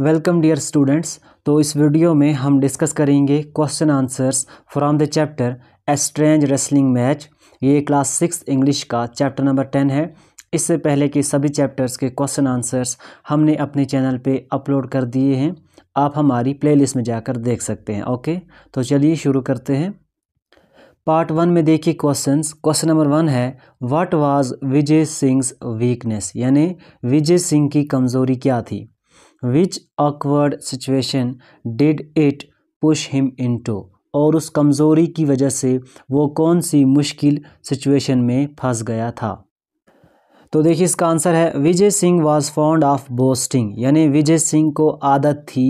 welcome dear students तो इस video में हम डिस्कस करेंगे question answers from the chapter a strange wrestling match ये क्लास सिक्स इंग्लिश का चैप्टर नंबर टेन है इससे पहले के सभी चैप्टर्स के क्वेश्चन आंसर्स हमने अपने चैनल पे अपलोड कर दिए हैं आप हमारी प्लेलिस्ट में जाकर देख सकते हैं ओके तो चलिए शुरू करते हैं पार्ट वन में देखिए क्वेश्चंस क्वेश्चन नंबर वन है what was Vijay Singh weakness यानी विजय सिंह की कमज़ोरी क्या थी which awkward situation did it push him into और उस कमज़ोरी की वजह से वो कौन सी मुश्किल सिचुएशन में फंस गया था तो देखिए इसका आंसर है Vijay Singh was fond of boasting यानी विजय सिंह को आदत थी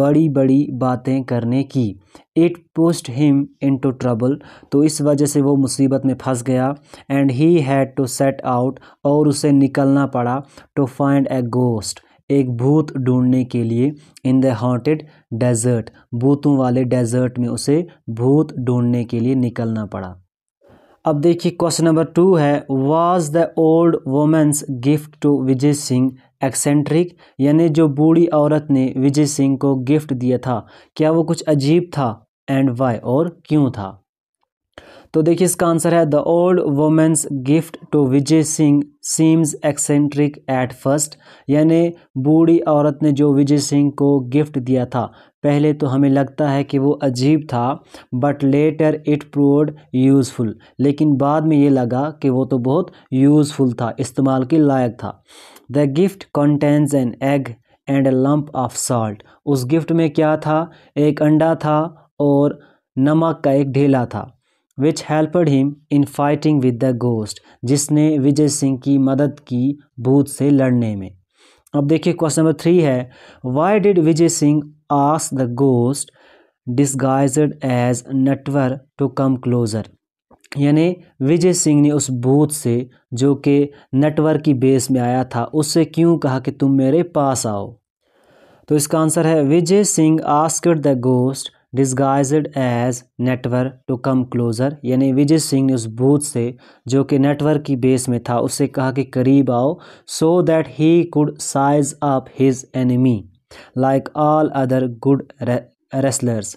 बड़ी बड़ी बातें करने की it pushed him into trouble तो इस वजह से वो मुसीबत में फंस गया and he had to set out और उसे निकलना पड़ा टू फाइंड ए गोस्ट एक भूत ढूंढने के लिए इन द हॉटेड डेजर्ट भूतों वाले डेजर्ट में उसे भूत ढूंढने के लिए निकलना पड़ा अब देखिए क्वेश्चन नंबर टू है was the old women's gift to Vijay Singh eccentric यानी जो बूढ़ी औरत ने विजय सिंह को गिफ्ट दिया था क्या वो कुछ अजीब था एंड वाई और क्यों था तो देखिए इसका आंसर है the old women's gift to Vijay Singh seems eccentric at first यानी बूढ़ी औरत ने जो विजय सिंह को गिफ्ट दिया था पहले तो हमें लगता है कि वो अजीब था but later it proved useful लेकिन बाद में ये लगा कि वो तो बहुत यूज़फुल था इस्तेमाल के लायक था the gift contains an egg and a lump of salt उस गिफ्ट में क्या था एक अंडा था और नमक का एक ढेला था which helped him in fighting with the ghost जिसने विजय सिंह की मदद की भूत से लड़ने में अब देखिए क्वेश्चन नंबर थ्री है why did Vijay Singh ask the ghost disguised as Natwar to come closer यानी विजय सिंह ने उस भूत से जो कि नटवर की बेस में आया था उससे क्यों कहा कि तुम मेरे पास आओ तो इसका आंसर है Vijay Singh asked the ghost disguised as network to come closer यानी विजय सिंह ने उस बूथ से जो कि नेटवर्क की बेस में था उससे कहा कि करीब आओ so that he could size up his enemy like all other good wrestlers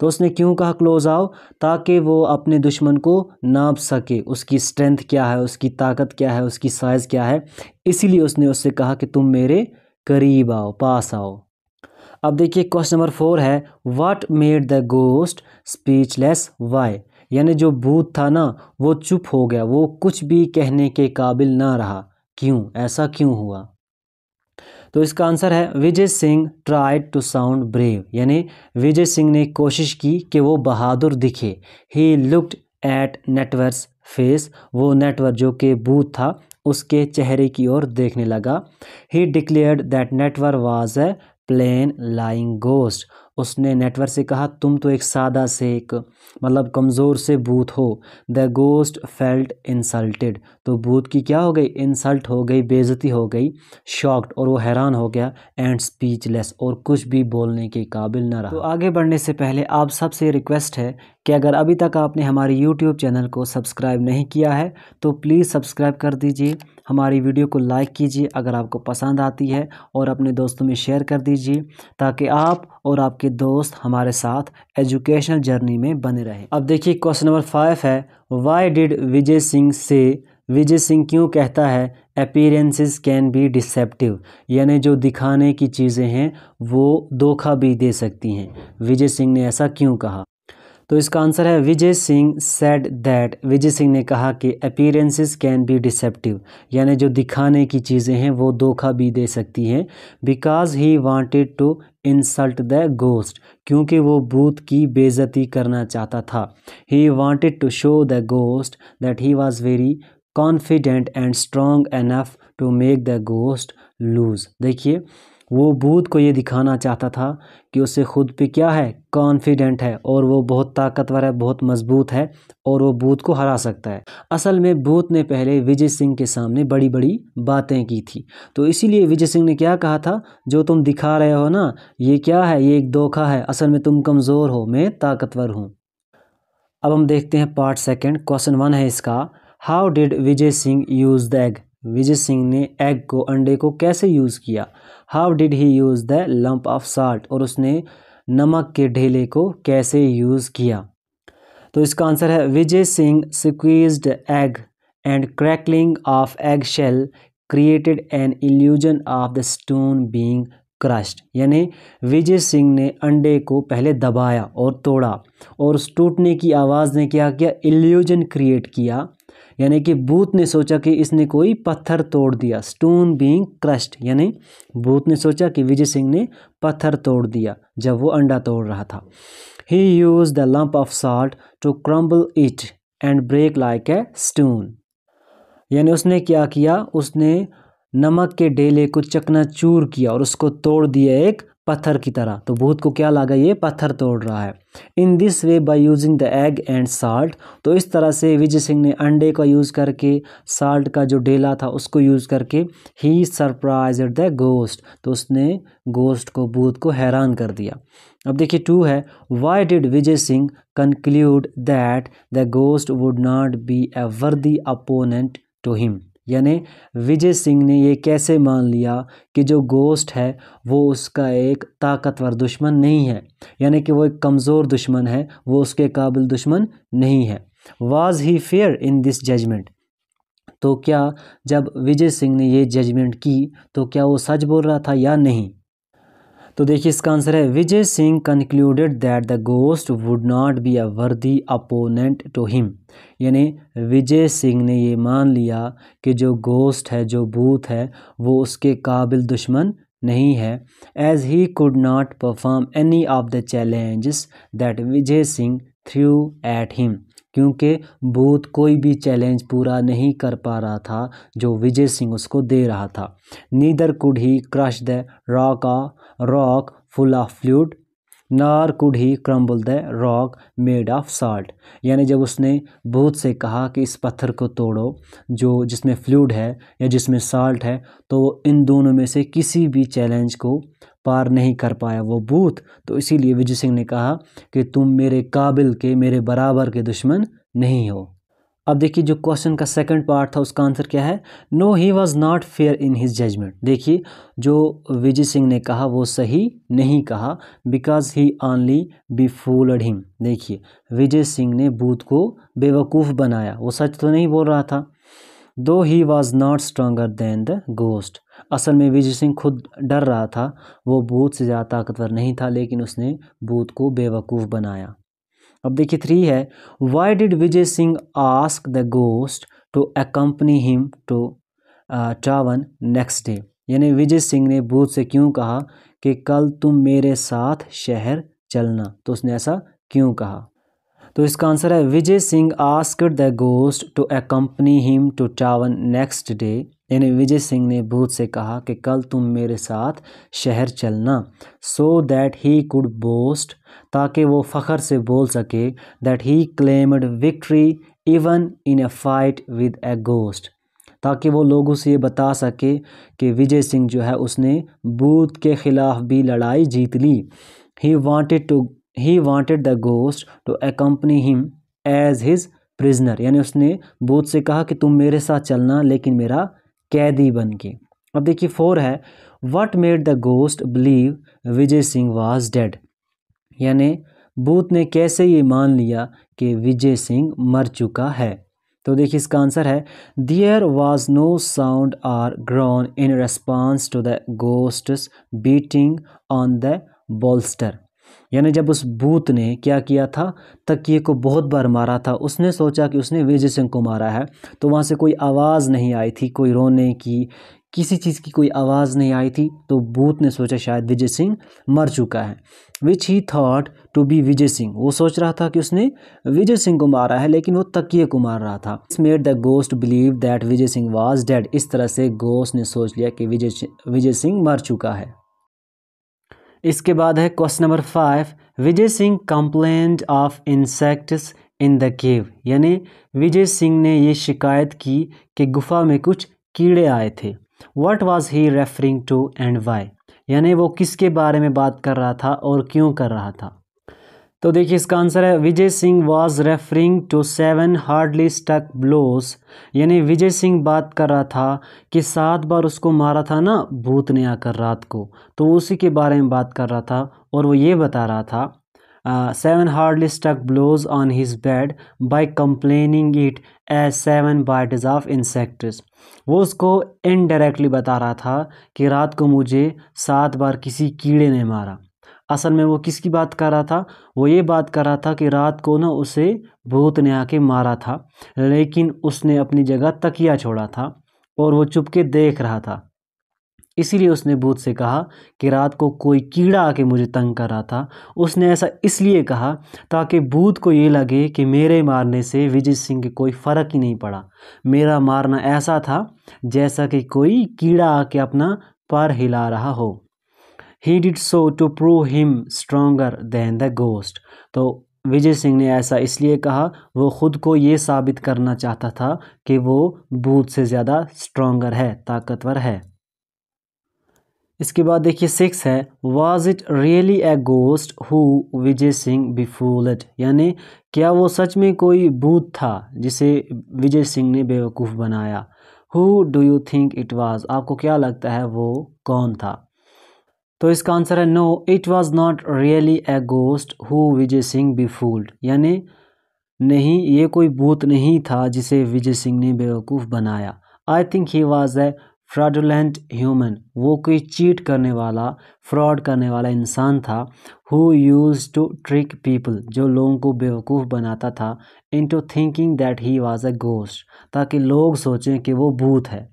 तो उसने क्यों कहा क्लोज आओ ताकि वो अपने दुश्मन को नाप सके उसकी स्ट्रेंथ क्या है उसकी ताकत क्या है उसकी साइज़ क्या है इसीलिए उसने उससे कहा कि तुम मेरे करीब आओ पास आओ अब देखिए क्वेश्चन नंबर फोर है what made the ghost speechless why यानी जो भूत था ना वो चुप हो गया वो कुछ भी कहने के काबिल ना रहा क्यों ऐसा क्यों हुआ तो इसका आंसर है Vijay Singh tried to sound brave यानी विजय सिंह ने कोशिश की कि वो बहादुर दिखे ही लुक्ड एट नेटवर्स फेस वो नेटवर्क जो कि बूथ था उसके चेहरे की ओर देखने लगा ही डिक्लेयर्ड दैट नेटवर्क वाज ए प्लेन लाइंगोस्ट उसने नेटवर्क से कहा तुम तो एक सादा से एक मतलब कमज़ोर से भूत हो द गोस्ट फेल्ट इंसल्टेड तो भूत की क्या हो गई इंसल्ट हो गई बेजती हो गई शॉक्ड और वो हैरान हो गया एंड स्पीचलेस और कुछ भी बोलने के काबिल ना रहा तो आगे बढ़ने से पहले आप सबसे रिक्वेस्ट है कि अगर अभी तक आपने हमारे यूट्यूब चैनल को सब्सक्राइब नहीं किया है तो प्लीज़ सब्सक्राइब कर दीजिए हमारी वीडियो को लाइक कीजिए अगर आपको पसंद आती है और अपने दोस्तों में शेयर कर दीजिए ताकि आप और आपके दोस्त हमारे साथ एजुकेशनल जर्नी में बने रहें अब देखिए क्वेश्चन नंबर फाइव है why did Vijay Singh say Vijay Singh क्यों कहता है अपीरेंसेस कैन बी डिसेप्टिव यानी जो दिखाने की चीज़ें हैं वो धोखा भी दे सकती हैं विजय सिंह ने ऐसा क्यों कहा तो इसका आंसर है विजय सिंह सेड दैट विजय सिंह ने कहा कि अपीरेंसेस कैन बी डिसेप्टिव यानी जो दिखाने की चीज़ें हैं वो धोखा भी दे सकती हैं because he wanted to insult the ghost क्योंकि वो भूत की बेजती करना चाहता था he wanted to show the ghost that he was very confident and strong enough to make the ghost lose देखिए वो बूथ को ये दिखाना चाहता था कि उसे खुद पे क्या है कॉन्फिडेंट है और वो बहुत ताकतवर है बहुत मजबूत है और वो बूथ को हरा सकता है असल में बूथ ने पहले विजय सिंह के सामने बड़ी बड़ी बातें की थी तो इसीलिए विजय सिंह ने क्या कहा था जो तुम दिखा रहे हो ना ये क्या है ये एक धोखा है असल में तुम कमज़ोर हो मैं ताकतवर हूँ अब हम देखते हैं पार्ट सेकेंड क्वेश्चन वन है इसका how did Vijay Singh use the egg Vijay Singh ने एग को अंडे को कैसे यूज़ किया how did he use the lump of salt और उसने नमक के ढेले को कैसे यूज़ किया तो इसका आंसर है Vijay Singh squeezed egg and crackling of egg shell created an illusion of the stone being crushed यानी विजय सिंह ने अंडे को पहले दबाया और तोड़ा और उस टूटने की आवाज़ ने क्या किया इल्यूजन क्रिएट किया यानी कि बूथ ने सोचा कि इसने कोई पत्थर तोड़ दिया स्टोन बीइंग क्रस्ट यानी बूथ ने सोचा कि विजय सिंह ने पत्थर तोड़ दिया जब वो अंडा तोड़ रहा था he use the lump of salt to crumble it and break like a stone यानी उसने क्या किया उसने नमक के डेले को चकनाचूर किया और उसको तोड़ दिया एक पत्थर की तरह तो भूत को क्या लगा ये पत्थर तोड़ रहा है in this way by using the egg and salt तो इस तरह से विजय सिंह ने अंडे का यूज़ करके साल्ट का जो डेला था उसको यूज़ करके ही सरप्राइज द गोस्ट तो उसने गोस्ट को भूत को हैरान कर दिया अब देखिए टू है why did Vijay Singh conclude that the ghost would not be a worthy opponent to him यानी विजय सिंह ने ये कैसे मान लिया कि जो गोस्ट है वो उसका एक ताकतवर दुश्मन नहीं है यानी कि वो एक कमज़ोर दुश्मन है वो उसके काबिल दुश्मन नहीं है was he fair in this judgement तो क्या जब विजय सिंह ने ये जजमेंट की तो क्या वो सच बोल रहा था या नहीं तो देखिए इसका आंसर है Vijay Singh concluded that the ghost would not be a worthy opponent to him यानी विजय सिंह ने ये मान लिया कि जो गोस्ट है जो भूत है वो उसके काबिल दुश्मन नहीं है as he could not perform any of the challenges that Vijay Singh threw at him क्योंकि बूथ कोई भी चैलेंज पूरा नहीं कर पा रहा था जो विजय सिंह उसको दे रहा था neither could he crush the rock a rock full of fluid nor could he crumble the rock made of salt यानी जब उसने बूथ से कहा कि इस पत्थर को तोड़ो जो जिसमें फ्लूड है या जिसमें साल्ट है तो इन दोनों में से किसी भी चैलेंज को पार नहीं कर पाया वो बूथ तो इसीलिए विजय सिंह ने कहा कि तुम मेरे काबिल के मेरे बराबर के दुश्मन नहीं हो अब देखिए जो क्वेश्चन का सेकंड पार्ट था उसका आंसर क्या है no he was not fair in his judgement देखिए जो विजय सिंह ने कहा वो सही नहीं कहा because he only befooled him देखिए विजय सिंह ने बूथ को बेवकूफ़ बनाया वो सच तो नहीं बोल रहा था though he was not stronger than the ghost असल में विजय सिंह खुद डर रहा था वो भूत से ज़्यादा ताकतवर नहीं था लेकिन उसने भूत को बेवकूफ़ बनाया अब देखिए थ्री है why did Vijay Singh ask the ghost to accompany him to town next day यानी विजय सिंह ने भूत से क्यों कहा कि कल तुम मेरे साथ शहर चलना तो उसने ऐसा क्यों कहा तो इसका आंसर है Vijay Singh asked the ghost to accompany him to town next day यानी विजय सिंह ने भूत से कहा कि कल तुम मेरे साथ शहर चलना so that he could boast ताकि वो फ़खर से बोल सके that he claimed victory even in a fight with a ghost ताकि वो लोगों से ये बता सके कि विजय सिंह जो है उसने भूत के ख़िलाफ़ भी लड़ाई जीत ली he wanted to he wanted the ghost to accompany him as his prisoner यानी उसने बोध से कहा कि तुम मेरे साथ चलना लेकिन मेरा कैदी बन के अब देखिए फोर है what made the ghost believe Vijay Singh was dead यानी बूथ ने कैसे ये मान लिया कि विजय सिंह मर चुका है तो देखिए इसका आंसर है there was no sound or groan in response to the ghost beating on the bolster यानी जब उस भूत ने क्या किया था तकिए को बहुत बार मारा था उसने सोचा कि उसने विजय सिंह को मारा है तो वहाँ से कोई आवाज़ नहीं आई थी कोई रोने की किसी चीज़ की कोई आवाज़ नहीं आई थी तो भूत ने सोचा शायद विजय सिंह मर चुका है which he thought to be Vijay Singh वो सोच रहा था कि उसने विजय सिंह को मारा है लेकिन वो तकिए को मार रहा था इस made the ghost believe that Vijay Singh was dead इस तरह से गोस्ट ने सोच लिया कि विजय विजय सिंह मर चुका है इसके बाद है question number five Vijay Singh complained of insects in the cave यानी विजय सिंह ने ये शिकायत की कि गुफा में कुछ कीड़े आए थे what was he referring to and why यानी वो किसके बारे में बात कर रहा था और क्यों कर रहा था तो देखिए इसका आंसर है Vijay Singh was referring to seven hardly struck blows यानी विजय सिंह बात कर रहा था कि सात बार उसको मारा था ना भूत ने आकर रात को तो उसी के बारे में बात कर रहा था और वो ये बता रहा था seven hardly struck blows on his bed by complaining it as seven bites of insects वो उसको इनडायरेक्टली बता रहा था कि रात को मुझे सात बार किसी कीड़े ने मारा असल में वो किसकी बात कर रहा था वो ये बात कर रहा था कि रात को ना उसे भूत ने आके मारा था लेकिन उसने अपनी जगह तकिया छोड़ा था और वो चुपके देख रहा था इसीलिए उसने भूत से कहा कि रात को कोई कीड़ा आके मुझे तंग कर रहा था उसने ऐसा इसलिए कहा ताकि भूत को ये लगे कि मेरे मारने से विजय सिंह के कोई फ़र्क ही नहीं पड़ा मेरा मारना ऐसा था जैसा कि कोई कीड़ा आके अपना पर हिला रहा हो he did so to prove him stronger than the ghost तो विजय सिंह ने ऐसा इसलिए कहा वो ख़ुद को ये साबित करना चाहता था कि वो भूत से ज़्यादा स्ट्रोंगर है ताकतवर है इसके बाद देखिए सिक्स है was it really a ghost who Vijay Singh befooled यानी क्या वो सच में कोई भूत था जिसे विजय सिंह ने बेवकूफ़ बनाया who do you think it was आपको क्या लगता है वो कौन था तो इसका आंसर है no it was not really a ghost who Vijay Singh befooled यानी नहीं ये कोई भूत नहीं था जिसे विजय सिंह ने बेवकूफ़ बनाया I think he was a fraudulent human वो कोई चीट करने वाला फ्रॉड करने वाला इंसान था who used to trick people जो लोगों को बेवकूफ़ बनाता था into thinking that he was a ghost ताकि लोग सोचें कि वो भूत है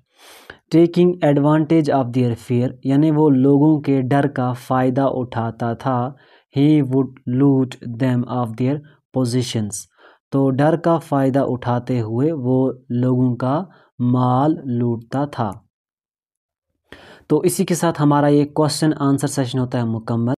taking advantage of their fear यानी वो लोगों के डर का फ़ायदा उठाता था he would loot them of their possessions तो डर का फ़ायदा उठाते हुए वो लोगों का माल लूटता था तो इसी के साथ हमारा ये क्वेश्चन आंसर सेशन होता है मुकम्मल